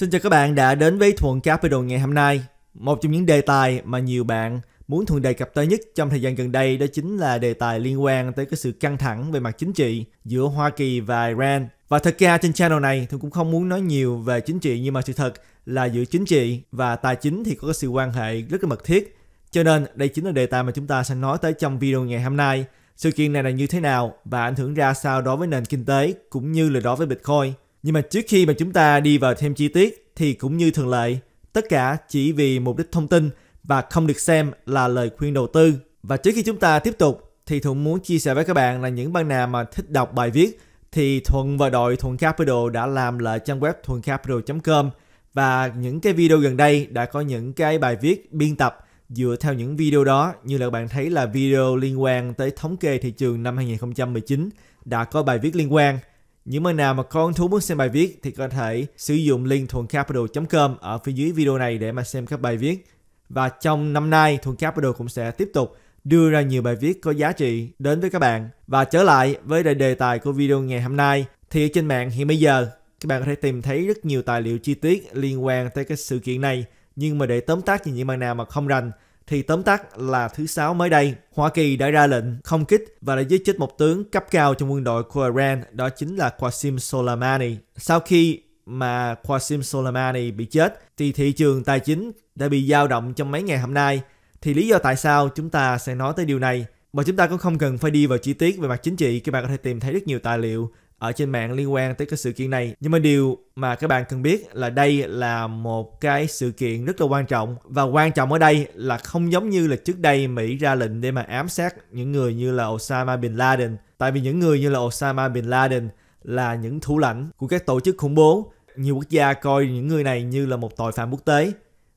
Xin chào các bạn đã đến với Thuận Capital ngày hôm nay. Một trong những đề tài mà nhiều bạn muốn Thuận đề cập tới nhất trong thời gian gần đây đó chính là đề tài liên quan tới cái sự căng thẳng về mặt chính trị giữa Hoa Kỳ và Iran. Và thật ra trên channel này tôi cũng không muốn nói nhiều về chính trị nhưng mà sự thật là giữa chính trị và tài chính thì có cái sự quan hệ rất là mật thiết. Cho nên đây chính là đề tài mà chúng ta sẽ nói tới trong video ngày hôm nay. Sự kiện này là như thế nào và ảnh hưởng ra sao đối với nền kinh tế cũng như là đối với Bitcoin. Nhưng mà trước khi mà chúng ta đi vào thêm chi tiết thì cũng như thường lệ, tất cả chỉ vì mục đích thông tin và không được xem là lời khuyên đầu tư. Và trước khi chúng ta tiếp tục thì Thuận muốn chia sẻ với các bạn là những bạn nào mà thích đọc bài viết thì Thuận và đội Thuận Capital đã làm lại trang web thuầncapital.com và những cái video gần đây đã có những cái bài viết biên tập dựa theo những video đó như là bạn thấy là video liên quan tới thống kê thị trường năm 2019 đã có bài viết liên quan những bạn nào mà con thú muốn xem bài viết thì có thể sử dụng link thuầncapital.com ở phía dưới video này để mà xem các bài viết. Và trong năm nay, Thuần Capital cũng sẽ tiếp tục đưa ra nhiều bài viết có giá trị đến với các bạn. Và trở lại với đề, đề tài của video ngày hôm nay, thì trên mạng hiện bây giờ, các bạn có thể tìm thấy rất nhiều tài liệu chi tiết liên quan tới cái sự kiện này. Nhưng mà để tóm tắt thì những bạn nào mà không rành, thì tóm tắt là thứ sáu mới đây, Hoa Kỳ đã ra lệnh không kích và đã giết chết một tướng cấp cao trong quân đội của Iran, đó chính là Qasim Soleimani. Sau khi mà Qasim Soleimani bị chết thì thị trường tài chính đã bị dao động trong mấy ngày hôm nay. Thì lý do tại sao chúng ta sẽ nói tới điều này mà chúng ta cũng không cần phải đi vào chi tiết về mặt chính trị, các bạn có thể tìm thấy rất nhiều tài liệu ở trên mạng liên quan tới cái sự kiện này. Nhưng mà điều mà các bạn cần biết là đây là một cái sự kiện rất là quan trọng và quan trọng ở đây là không giống như là trước đây Mỹ ra lệnh để mà ám sát những người như là Osama bin Laden. Tại vì những người như là Osama bin Laden là những thủ lãnh của các tổ chức khủng bố. Nhiều quốc gia coi những người này như là một tội phạm quốc tế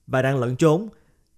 và đang lẫn trốn.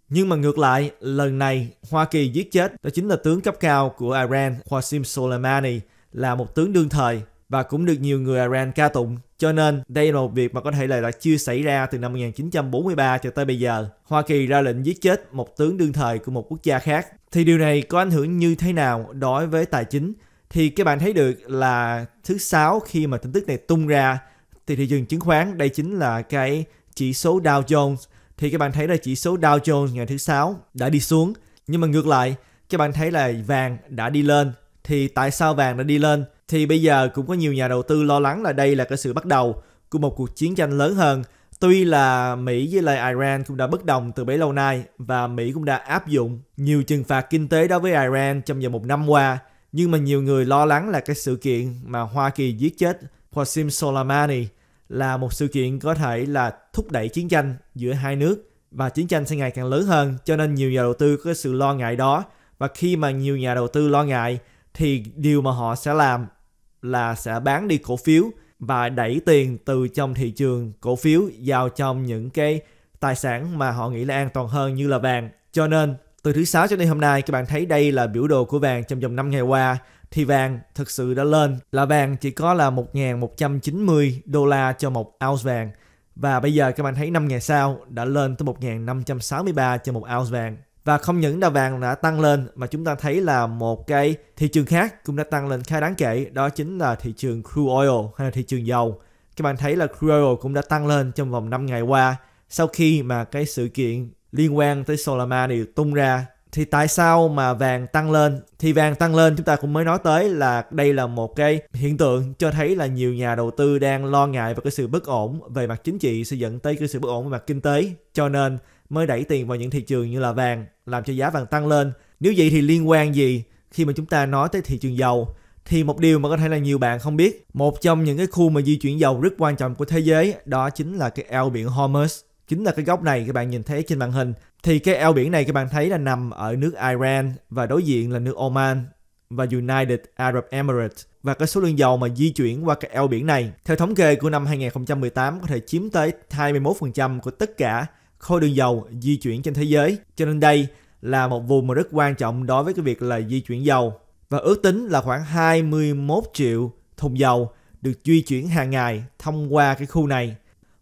Nhưng mà ngược lại, lần này Hoa Kỳ giết chết đó chính là tướng cấp cao của Iran Qasim Soleimani là một tướng đương thời và cũng được nhiều người Iran ca tụng. Cho nên, đây là một việc mà có thể là đã chưa xảy ra từ năm 1943 cho tới bây giờ. Hoa Kỳ ra lệnh giết chết một tướng đương thời của một quốc gia khác. Thì điều này có ảnh hưởng như thế nào đối với tài chính? Thì các bạn thấy được là thứ sáu khi mà tin tức này tung ra thì thị trường chứng khoán đây chính là cái chỉ số Dow Jones thì các bạn thấy là chỉ số Dow Jones ngày thứ sáu đã đi xuống nhưng mà ngược lại các bạn thấy là vàng đã đi lên thì tại sao vàng đã đi lên thì bây giờ cũng có nhiều nhà đầu tư lo lắng là đây là cái sự bắt đầu của một cuộc chiến tranh lớn hơn. Tuy là Mỹ với lại Iran cũng đã bất đồng từ bấy lâu nay và Mỹ cũng đã áp dụng nhiều trừng phạt kinh tế đối với Iran trong vòng một năm qua, nhưng mà nhiều người lo lắng là cái sự kiện mà Hoa Kỳ giết chết Qasem Soleimani là một sự kiện có thể là thúc đẩy chiến tranh giữa hai nước và chiến tranh sẽ ngày càng lớn hơn cho nên nhiều nhà đầu tư có sự lo ngại đó và khi mà nhiều nhà đầu tư lo ngại thì điều mà họ sẽ làm là sẽ bán đi cổ phiếu và đẩy tiền từ trong thị trường cổ phiếu vào trong những cái tài sản mà họ nghĩ là an toàn hơn như là vàng. Cho nên từ thứ sáu cho đến hôm nay các bạn thấy đây là biểu đồ của vàng trong vòng 5 ngày qua thì vàng thực sự đã lên là vàng chỉ có là 1.190 đô la cho một ounce vàng và bây giờ các bạn thấy 5 ngày sau đã lên tới 1.563 cho một ounce vàng và không những là vàng đã tăng lên mà chúng ta thấy là một cái thị trường khác cũng đã tăng lên khá đáng kể, đó chính là thị trường crude oil hay là thị trường dầu. Các bạn thấy là crude oil cũng đã tăng lên trong vòng 5 ngày qua sau khi mà cái sự kiện liên quan tới Solana được tung ra thì tại sao mà vàng tăng lên thì vàng tăng lên chúng ta cũng mới nói tới là đây là một cái hiện tượng cho thấy là nhiều nhà đầu tư đang lo ngại về cái sự bất ổn về mặt chính trị sẽ dẫn tới cái sự bất ổn về mặt kinh tế cho nên mới đẩy tiền vào những thị trường như là vàng làm cho giá vàng tăng lên. Nếu vậy thì liên quan gì khi mà chúng ta nói tới thị trường dầu? Thì một điều mà có thể là nhiều bạn không biết, một trong những cái khu mà di chuyển dầu rất quan trọng của thế giới đó chính là cái eo biển Hormuz. Chính là cái góc này các bạn nhìn thấy trên màn hình. Thì cái eo biển này các bạn thấy là nằm ở nước Iran và đối diện là nước Oman và United Arab Emirates và cái số lượng dầu mà di chuyển qua cái eo biển này theo thống kê của năm 2018 có thể chiếm tới 21% của tất cả khối đường dầu di chuyển trên thế giới. Cho nên đây là một vùng mà rất quan trọng đối với cái việc là di chuyển dầu và ước tính là khoảng 21 triệu thùng dầu được di chuyển hàng ngày thông qua cái khu này.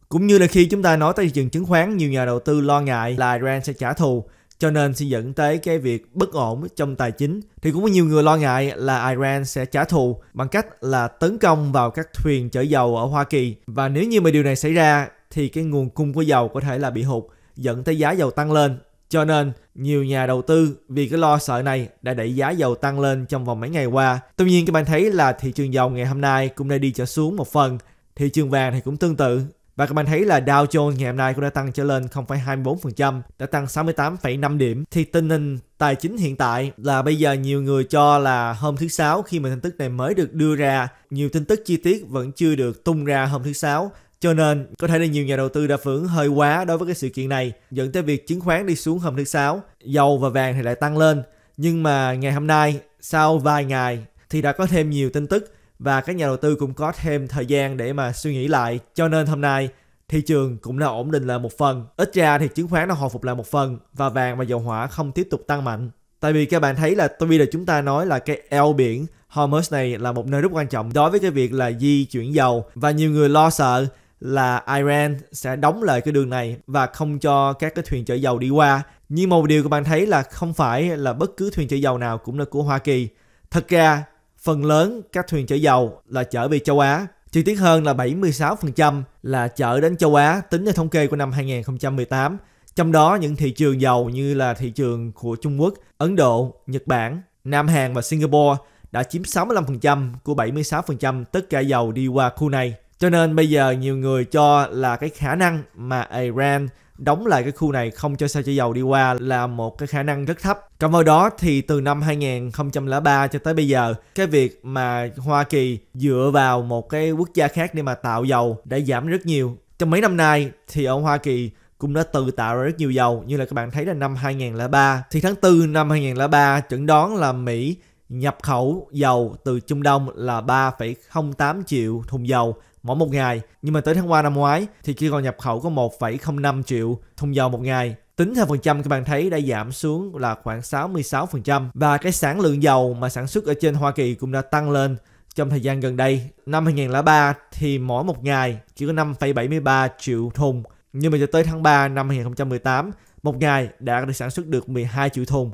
Cũng như là khi chúng ta nói tới thị trường chứng khoán, nhiều nhà đầu tư lo ngại là Iran sẽ trả thù, cho nên sẽ dẫn tới cái việc bất ổn trong tài chính. Thì cũng có nhiều người lo ngại là Iran sẽ trả thù bằng cách là tấn công vào các thuyền chở dầu ở Hoa Kỳ. Và nếu như mà điều này xảy ra thì cái nguồn cung của dầu có thể là bị hụt, dẫn tới giá dầu tăng lên cho nên, nhiều nhà đầu tư vì cái lo sợ này đã đẩy giá dầu tăng lên trong vòng mấy ngày qua. Tuy nhiên các bạn thấy là thị trường dầu ngày hôm nay cũng đã đi trở xuống một phần, thị trường vàng thì cũng tương tự. Và các bạn thấy là Dow Jones ngày hôm nay cũng đã tăng trở lên 0,24%, đã tăng 68,5 điểm. Thì tình hình tài chính hiện tại là bây giờ nhiều người cho là hôm thứ Sáu khi mà tin tức này mới được đưa ra, nhiều tin tức chi tiết vẫn chưa được tung ra hôm thứ Sáu cho nên, có thể là nhiều nhà đầu tư đã phưởng hơi quá đối với cái sự kiện này, dẫn tới việc chứng khoán đi xuống hôm thứ Sáu, dầu và vàng thì lại tăng lên. Nhưng mà ngày hôm nay, sau vài ngày thì đã có thêm nhiều tin tức và các nhà đầu tư cũng có thêm thời gian để mà suy nghĩ lại. Cho nên hôm nay, thị trường cũng đã ổn định lại một phần. Ít ra thì chứng khoán nó hồi phục lại một phần và vàng và dầu hỏa không tiếp tục tăng mạnh. Tại vì các bạn thấy là tôi là chúng ta nói là cái eo biển Hormuz này là một nơi rất quan trọng đối với cái việc là di chuyển dầu và nhiều người lo sợ là Iran sẽ đóng lại cái đường này và không cho các cái thuyền chở dầu đi qua. Nhưng một điều các bạn thấy là không phải là bất cứ thuyền chở dầu nào cũng là của Hoa Kỳ. Thật ra, phần lớn các thuyền chở dầu là chở về châu Á. Chi tiết hơn là 76% là chở đến châu Á tính theo thống kê của năm 2018. Trong đó những thị trường dầu như là thị trường của Trung Quốc, Ấn Độ, Nhật Bản, Nam Hàn và Singapore đã chiếm 65% của 76% tất cả dầu đi qua khu này. Cho nên bây giờ nhiều người cho là cái khả năng mà Iran đóng lại cái khu này không cho xe chở dầu đi qua là một cái khả năng rất thấp. Trong vào đó thì từ năm 2003 cho tới bây giờ, cái việc mà Hoa Kỳ dựa vào một cái quốc gia khác để mà tạo dầu đã giảm rất nhiều. Trong mấy năm nay thì ở Hoa Kỳ cũng đã tự tạo ra rất nhiều dầu như là các bạn thấy là năm 2003 thì tháng 4 năm 2003 chuẩn đoán là Mỹ Nhập khẩu dầu từ Trung Đông là 3,08 triệu thùng dầu mỗi một ngày. Nhưng mà tới tháng qua năm ngoái thì chỉ còn nhập khẩu có 1,05 triệu thùng dầu một ngày. Tính theo phần trăm các bạn thấy đã giảm xuống là khoảng 66% và cái sản lượng dầu mà sản xuất ở trên Hoa Kỳ cũng đã tăng lên trong thời gian gần đây. Năm 2003 thì mỗi một ngày chỉ có 5,73 triệu thùng. Nhưng mà cho tới tháng 3 năm 2018, một ngày đã được sản xuất được 12 triệu thùng.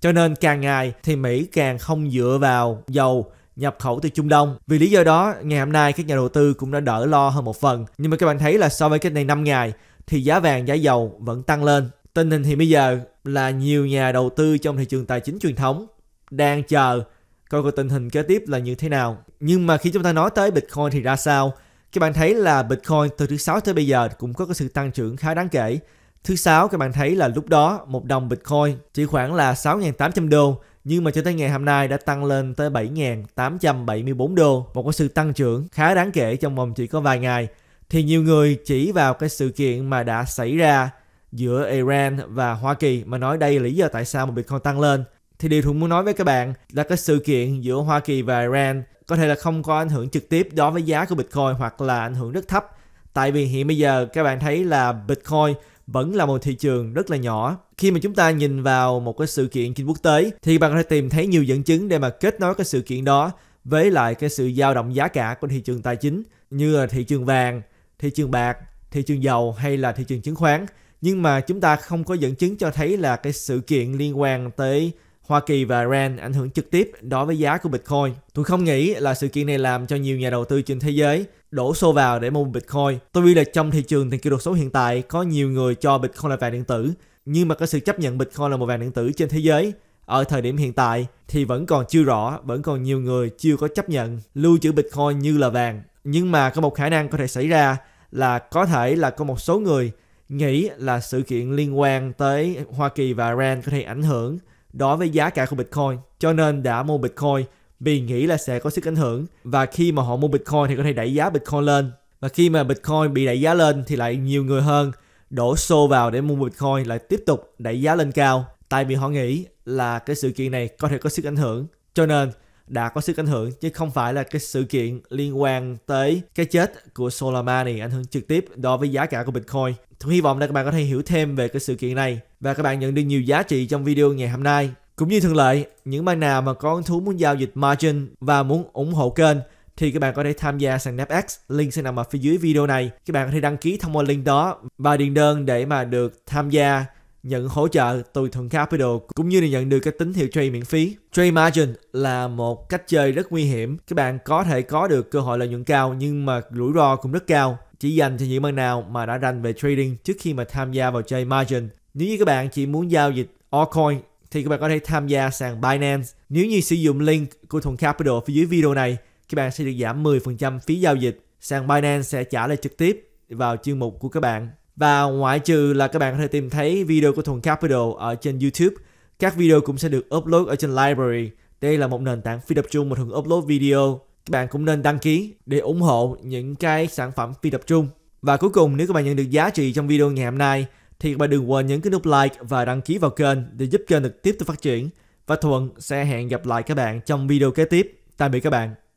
Cho nên càng ngày thì Mỹ càng không dựa vào dầu nhập khẩu từ Trung Đông. Vì lý do đó, ngày hôm nay các nhà đầu tư cũng đã đỡ lo hơn một phần. Nhưng mà các bạn thấy là so với cách này 5 ngày thì giá vàng, giá dầu vẫn tăng lên. Tình hình thì bây giờ là nhiều nhà đầu tư trong thị trường tài chính truyền thống đang chờ coi coi tình hình kế tiếp là như thế nào. Nhưng mà khi chúng ta nói tới Bitcoin thì ra sao? Các bạn thấy là Bitcoin từ thứ sáu tới bây giờ cũng có cái sự tăng trưởng khá đáng kể. Thứ sáu các bạn thấy là lúc đó một đồng Bitcoin chỉ khoảng là 6.800 đô nhưng mà cho tới ngày hôm nay đã tăng lên tới 7.874 đô, một cái sự tăng trưởng khá đáng kể trong vòng chỉ có vài ngày. Thì nhiều người chỉ vào cái sự kiện mà đã xảy ra giữa Iran và Hoa Kỳ mà nói đây là lý do tại sao mà Bitcoin tăng lên. Thì điều Thuận muốn nói với các bạn là cái sự kiện giữa Hoa Kỳ và Iran có thể là không có ảnh hưởng trực tiếp đối với giá của Bitcoin hoặc là ảnh hưởng rất thấp. Tại vì hiện bây giờ các bạn thấy là Bitcoin vẫn là một thị trường rất là nhỏ. Khi mà chúng ta nhìn vào một cái sự kiện trên quốc tế thì bạn có thể tìm thấy nhiều dẫn chứng để mà kết nối cái sự kiện đó với lại cái sự dao động giá cả của thị trường tài chính như là thị trường vàng, thị trường bạc, thị trường dầu hay là thị trường chứng khoán. Nhưng mà chúng ta không có dẫn chứng cho thấy là cái sự kiện liên quan tới Hoa Kỳ và Iran ảnh hưởng trực tiếp đối với giá của Bitcoin. Tôi không nghĩ là sự kiện này làm cho nhiều nhà đầu tư trên thế giới đổ xô vào để mua Bitcoin. Tôi biết là trong thị trường tiền kỹ thuật số hiện tại có nhiều người cho Bitcoin là vàng điện tử, nhưng mà cái sự chấp nhận Bitcoin là một vàng điện tử trên thế giới ở thời điểm hiện tại thì vẫn còn chưa rõ, vẫn còn nhiều người chưa có chấp nhận lưu trữ Bitcoin như là vàng. Nhưng mà có một khả năng có thể xảy ra là có thể là có một số người nghĩ là sự kiện liên quan tới Hoa Kỳ và Iran có thể ảnh hưởng đối với giá cả của Bitcoin. Cho nên đã mua Bitcoin vì nghĩ là sẽ có sức ảnh hưởng và khi mà họ mua Bitcoin thì có thể đẩy giá Bitcoin lên. Và khi mà Bitcoin bị đẩy giá lên thì lại nhiều người hơn đổ xô vào để mua Bitcoin lại tiếp tục đẩy giá lên cao tại vì họ nghĩ là cái sự kiện này có thể có sức ảnh hưởng. Cho nên đã có sức ảnh hưởng chứ không phải là cái sự kiện liên quan tới cái chết của Soleimani ảnh hưởng trực tiếp đối với giá cả của Bitcoin. Tôi hy vọng là các bạn có thể hiểu thêm về cái sự kiện này và các bạn nhận được nhiều giá trị trong video ngày hôm nay. Cũng như thường lệ, những bạn nào mà có hứng thú muốn giao dịch margin và muốn ủng hộ kênh thì các bạn có thể tham gia sàn NAPX, link sẽ nằm ở phía dưới video này. Các bạn có thể đăng ký thông qua link đó và điền đơn để mà được tham gia nhận hỗ trợ từ Thuận Capital cũng như là nhận được cái tín hiệu trade miễn phí. Trade margin là một cách chơi rất nguy hiểm. Các bạn có thể có được cơ hội lợi nhuận cao nhưng mà rủi ro cũng rất cao. Chỉ dành cho những bạn nào mà đã rành về trading trước khi mà tham gia vào trade margin. Nếu như các bạn chỉ muốn giao dịch altcoin thì các bạn có thể tham gia sàn Binance. Nếu như sử dụng link của Thuận Capital phía dưới video này, các bạn sẽ được giảm 10% phí giao dịch. Sàn Binance sẽ trả lại trực tiếp vào chương mục của các bạn và ngoại trừ là các bạn có thể tìm thấy video của Thuần Capital ở trên YouTube, các video cũng sẽ được upload ở trên library. Đây là một nền tảng phi tập trung mà thường upload video. Các bạn cũng nên đăng ký để ủng hộ những cái sản phẩm phi tập trung. Và cuối cùng nếu các bạn nhận được giá trị trong video ngày hôm nay thì các bạn đừng quên nhấn cái nút like và đăng ký vào kênh để giúp kênh được tiếp tục phát triển. Và Thuận sẽ hẹn gặp lại các bạn trong video kế tiếp. Tạm biệt các bạn.